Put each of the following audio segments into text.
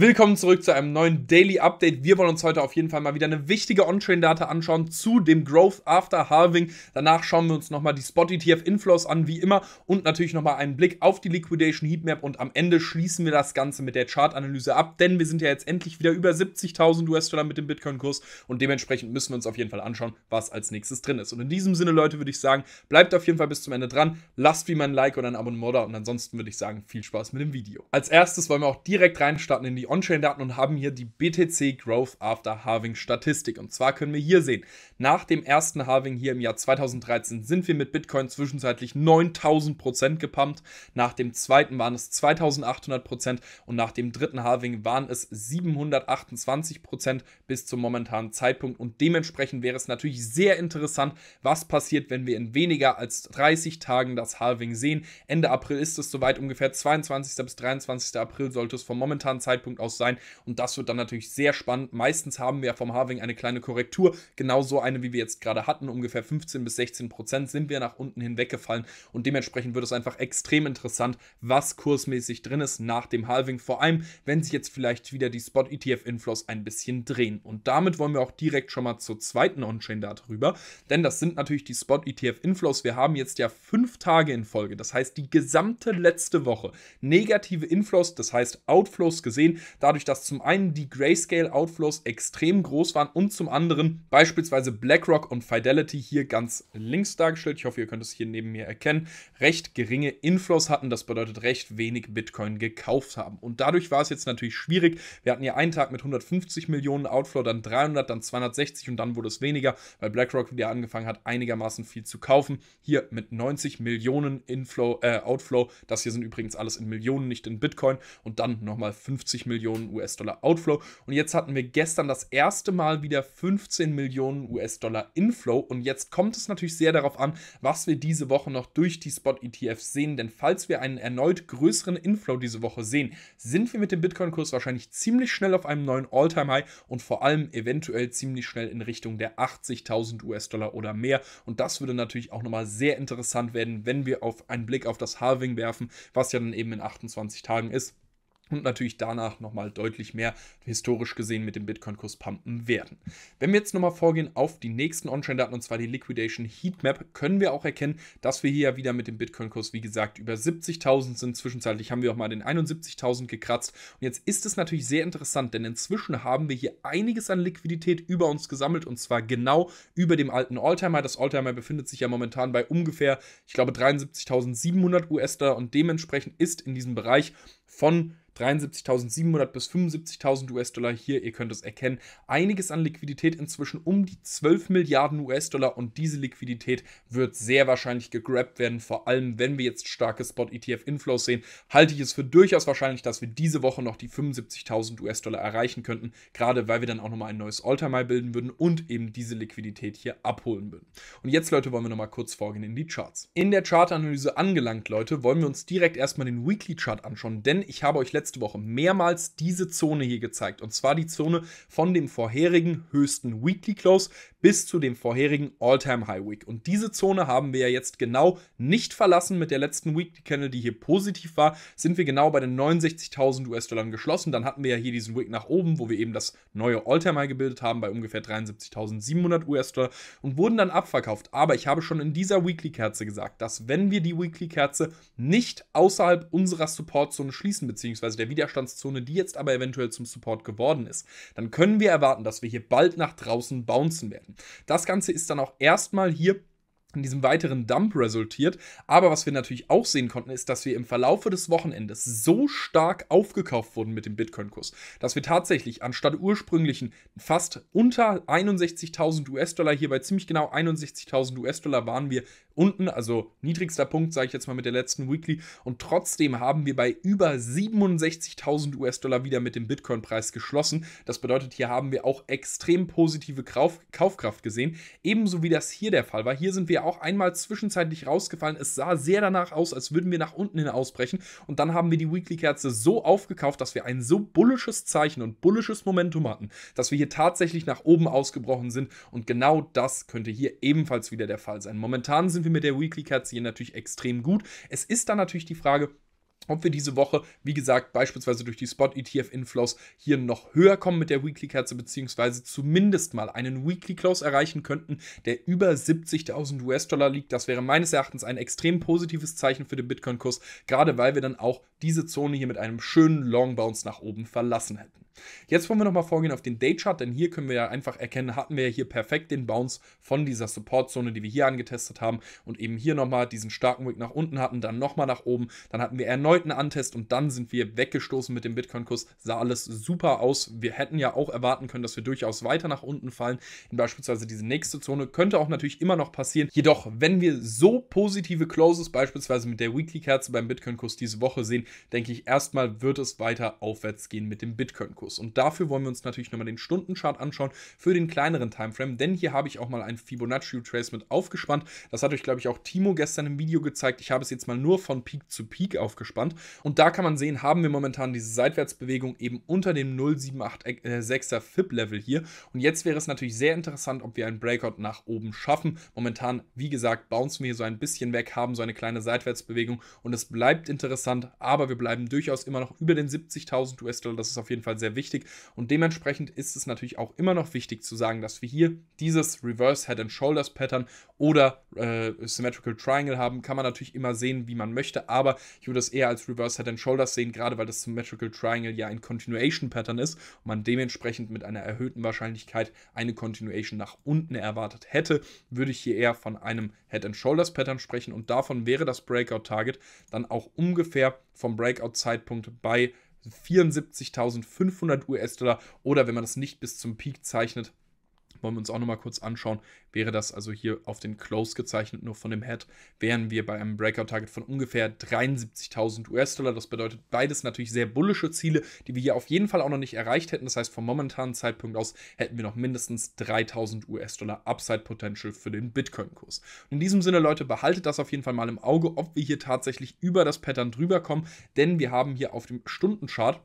Willkommen zurück zu einem neuen Daily Update. Wir wollen uns heute auf jeden Fall mal wieder eine wichtige On-Chain-Data anschauen zu dem Growth After Halving. Danach schauen wir uns nochmal die Spot ETF Inflows an, wie immer, und natürlich nochmal einen Blick auf die Liquidation Heatmap. Und am Ende schließen wir das Ganze mit der Chart-Analyse ab, denn wir sind ja jetzt endlich wieder über 70.000 US-Dollar mit dem Bitcoin-Kurs und dementsprechend müssen wir uns auf jeden Fall anschauen, was als nächstes drin ist. Und in diesem Sinne, Leute, würde ich sagen, bleibt auf jeden Fall bis zum Ende dran, lasst wie immer ein Like und ein Abonnement da und ansonsten würde ich sagen, viel Spaß mit dem Video. Als erstes wollen wir auch direkt reinstarten in die On-Chain-Daten und haben hier die BTC Growth After Halving Statistik. Und zwar können wir hier sehen, nach dem ersten Halving hier im Jahr 2013 sind wir mit Bitcoin zwischenzeitlich 9000 gepumpt. Nach dem zweiten waren es 2800 und nach dem dritten Halving waren es 728 bis zum momentanen Zeitpunkt. Und dementsprechend wäre es natürlich sehr interessant, was passiert, wenn wir in weniger als 30 Tagen das Halving sehen. Ende April ist es soweit, ungefähr 22. bis 23. April sollte es vom momentanen Zeitpunkt Zeitpunkt aus sein. Und das wird dann natürlich sehr spannend. Meistens haben wir vom Harving eine kleine Korrektur, genauso eine, wie wir jetzt gerade hatten. Ungefähr 15 bis 16 Prozent sind wir nach unten hinweggefallen. Und dementsprechend wird es einfach extrem interessant, was kursmäßig drin ist nach dem Halving. Vor allem, wenn sich jetzt vielleicht wieder die Spot-ETF-Inflows ein bisschen drehen. Und damit wollen wir auch direkt schon mal zur zweiten On-Chain-Date rüber. Denn das sind natürlich die Spot-ETF-Inflows. Wir haben jetzt ja fünf Tage in Folge. Das heißt, die gesamte letzte Woche negative Inflows, das heißt Outflows gesehen dadurch, dass zum einen die Grayscale-Outflows extrem groß waren und zum anderen beispielsweise BlackRock und Fidelity hier ganz links dargestellt, ich hoffe, ihr könnt es hier neben mir erkennen, recht geringe Inflows hatten. Das bedeutet, recht wenig Bitcoin gekauft haben. Und dadurch war es jetzt natürlich schwierig. Wir hatten ja einen Tag mit 150 Millionen Outflow, dann 300, dann 260 und dann wurde es weniger, weil BlackRock wieder angefangen hat, einigermaßen viel zu kaufen. Hier mit 90 Millionen Inflow, äh, Outflow. Das hier sind übrigens alles in Millionen, nicht in Bitcoin. Und dann nochmal 50 Millionen US-Dollar Outflow. Und jetzt hatten wir gestern das erste Mal wieder 15 Millionen US-Dollar Inflow. Und jetzt kommt es natürlich sehr darauf an, was wir diese Woche noch durch die Spot-ETFs sehen. Denn falls wir einen erneut größeren Inflow diese Woche sehen, sind wir mit dem Bitcoin-Kurs wahrscheinlich ziemlich schnell auf einem neuen All-Time-High und vor allem eventuell ziemlich schnell in Richtung der 80.000 US-Dollar oder mehr. Und das würde natürlich auch nochmal sehr interessant werden, wenn wir auf einen Blick auf das Halving werfen, was ja dann eben in 28 Tagen ist und natürlich danach nochmal deutlich mehr historisch gesehen mit dem Bitcoin-Kurs pumpen werden. Wenn wir jetzt nochmal vorgehen auf die nächsten On-Chain-Daten und zwar die Liquidation Heatmap, können wir auch erkennen, dass wir hier ja wieder mit dem Bitcoin-Kurs, wie gesagt, über 70.000 sind. Zwischenzeitlich haben wir auch mal den 71.000 gekratzt. Und jetzt ist es natürlich sehr interessant, denn inzwischen haben wir hier einiges an Liquidität über uns gesammelt und zwar genau über dem alten Alltimer. Das Alltimer befindet sich ja momentan bei ungefähr, ich glaube, 73.700 US-Dollar und dementsprechend ist in diesem Bereich von 73.700 bis 75.000 US-Dollar hier, ihr könnt es erkennen, einiges an Liquidität inzwischen um die 12 Milliarden US-Dollar und diese Liquidität wird sehr wahrscheinlich gegrabt werden, vor allem wenn wir jetzt starke Spot-ETF-Inflows sehen, halte ich es für durchaus wahrscheinlich, dass wir diese Woche noch die 75.000 US-Dollar erreichen könnten, gerade weil wir dann auch nochmal ein neues All-Time-High bilden würden und eben diese Liquidität hier abholen würden. Und jetzt, Leute, wollen wir nochmal kurz vorgehen in die Charts. In der Chartanalyse angelangt, Leute, wollen wir uns direkt erstmal den Weekly-Chart anschauen, denn ich habe euch letztes letzte Woche mehrmals diese Zone hier gezeigt. Und zwar die Zone von dem vorherigen höchsten Weekly Close bis zu dem vorherigen All-Time High Week. Und diese Zone haben wir ja jetzt genau nicht verlassen mit der letzten Weekly Candle, die hier positiv war. Sind wir genau bei den 69.000 US-Dollar geschlossen. Dann hatten wir ja hier diesen Week nach oben, wo wir eben das neue All-Time High gebildet haben bei ungefähr 73.700 US-Dollar und wurden dann abverkauft. Aber ich habe schon in dieser Weekly-Kerze gesagt, dass wenn wir die Weekly-Kerze nicht außerhalb unserer Supportzone schließen, beziehungsweise der Widerstandszone, die jetzt aber eventuell zum Support geworden ist, dann können wir erwarten, dass wir hier bald nach draußen bouncen werden. Das Ganze ist dann auch erstmal hier in diesem weiteren Dump resultiert. Aber was wir natürlich auch sehen konnten, ist, dass wir im Verlaufe des Wochenendes so stark aufgekauft wurden mit dem Bitcoin-Kurs, dass wir tatsächlich anstatt ursprünglichen fast unter 61.000 US-Dollar, hier bei ziemlich genau 61.000 US-Dollar waren wir unten, also niedrigster Punkt, sage ich jetzt mal mit der letzten Weekly. Und trotzdem haben wir bei über 67.000 US-Dollar wieder mit dem Bitcoin-Preis geschlossen. Das bedeutet, hier haben wir auch extrem positive Kaufkraft gesehen, ebenso wie das hier der Fall war. Hier sind wir ja auch einmal zwischenzeitlich rausgefallen. Es sah sehr danach aus, als würden wir nach unten hin ausbrechen. Und dann haben wir die Weekly-Kerze so aufgekauft, dass wir ein so bullisches Zeichen und bullisches Momentum hatten, dass wir hier tatsächlich nach oben ausgebrochen sind. Und genau das könnte hier ebenfalls wieder der Fall sein. Momentan sind wir mit der Weekly-Kerze hier natürlich extrem gut. Es ist dann natürlich die Frage, ob wir diese Woche, wie gesagt, beispielsweise durch die Spot-ETF-Inflows hier noch höher kommen mit der Weekly-Kerze, beziehungsweise zumindest mal einen Weekly-Close erreichen könnten, der über 70.000 US-Dollar liegt. Das wäre meines Erachtens ein extrem positives Zeichen für den Bitcoin-Kurs, gerade weil wir dann auch diese Zone hier mit einem schönen Long-Bounce nach oben verlassen hätten. Jetzt wollen wir nochmal vorgehen auf den Daychart, denn hier können wir ja einfach erkennen, hatten wir ja hier perfekt den Bounce von dieser Supportzone, die wir hier angetestet haben und eben hier nochmal diesen starken Wick nach unten hatten, dann nochmal nach oben, dann hatten wir erneut einen Antest und dann sind wir weggestoßen mit dem Bitcoin-Kurs, sah alles super aus. Wir hätten ja auch erwarten können, dass wir durchaus weiter nach unten fallen, in beispielsweise diese nächste Zone, könnte auch natürlich immer noch passieren. Jedoch, wenn wir so positive Closes beispielsweise mit der Weekly-Kerze beim Bitcoin-Kurs diese Woche sehen, denke ich erstmal wird es weiter aufwärts gehen mit dem Bitcoin-Kurs. Modus. Und dafür wollen wir uns natürlich nochmal den Stundenchart anschauen für den kleineren Timeframe, denn hier habe ich auch mal ein Fibonacci Retracement aufgespannt. Das hat euch, glaube ich, auch Timo gestern im Video gezeigt. Ich habe es jetzt mal nur von Peak zu Peak aufgespannt. Und da kann man sehen, haben wir momentan diese Seitwärtsbewegung eben unter dem 0,786er fip level hier. Und jetzt wäre es natürlich sehr interessant, ob wir einen Breakout nach oben schaffen. Momentan, wie gesagt, bouncen wir so ein bisschen weg, haben so eine kleine Seitwärtsbewegung und es bleibt interessant, aber wir bleiben durchaus immer noch über den 70.000 US-Dollar. Das ist auf jeden Fall sehr wichtig wichtig. Und dementsprechend ist es natürlich auch immer noch wichtig zu sagen, dass wir hier dieses Reverse Head and Shoulders Pattern oder äh, Symmetrical Triangle haben. Kann man natürlich immer sehen, wie man möchte, aber ich würde es eher als Reverse Head and Shoulders sehen, gerade weil das Symmetrical Triangle ja ein Continuation Pattern ist und man dementsprechend mit einer erhöhten Wahrscheinlichkeit eine Continuation nach unten erwartet hätte, würde ich hier eher von einem Head and Shoulders Pattern sprechen und davon wäre das Breakout Target dann auch ungefähr vom Breakout Zeitpunkt bei 74.500 US-Dollar oder wenn man das nicht bis zum Peak zeichnet, wollen wir uns auch nochmal kurz anschauen, wäre das also hier auf den Close gezeichnet, nur von dem Head, wären wir bei einem Breakout-Target von ungefähr 73.000 US-Dollar. Das bedeutet beides natürlich sehr bullische Ziele, die wir hier auf jeden Fall auch noch nicht erreicht hätten. Das heißt, vom momentanen Zeitpunkt aus hätten wir noch mindestens 3.000 US-Dollar Upside-Potential für den Bitcoin-Kurs. In diesem Sinne, Leute, behaltet das auf jeden Fall mal im Auge, ob wir hier tatsächlich über das Pattern drüber kommen, denn wir haben hier auf dem Stundenchart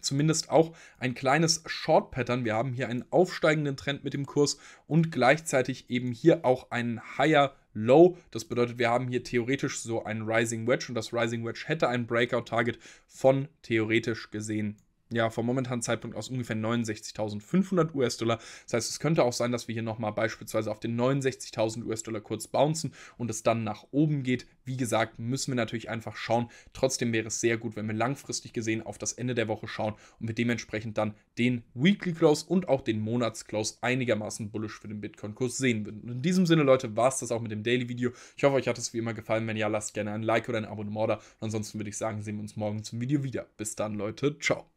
zumindest auch ein kleines Short-Pattern. Wir haben hier einen aufsteigenden Trend mit dem Kurs und gleichzeitig eben hier auch einen Higher Low. Das bedeutet, wir haben hier theoretisch so einen Rising Wedge und das Rising Wedge hätte ein Breakout-Target von theoretisch gesehen ja, vom momentanen Zeitpunkt aus ungefähr 69.500 US-Dollar. Das heißt, es könnte auch sein, dass wir hier nochmal beispielsweise auf den 69.000 US-Dollar kurz bouncen und es dann nach oben geht. Wie gesagt, müssen wir natürlich einfach schauen. Trotzdem wäre es sehr gut, wenn wir langfristig gesehen auf das Ende der Woche schauen und wir dementsprechend dann den Weekly Close und auch den Monats Close einigermaßen bullisch für den Bitcoin-Kurs sehen würden. Und in diesem Sinne, Leute, war es das auch mit dem Daily-Video. Ich hoffe, euch hat es wie immer gefallen. Wenn ja, lasst gerne ein Like oder ein Abonnement da. Und ansonsten würde ich sagen, sehen wir uns morgen zum Video wieder. Bis dann, Leute. Ciao.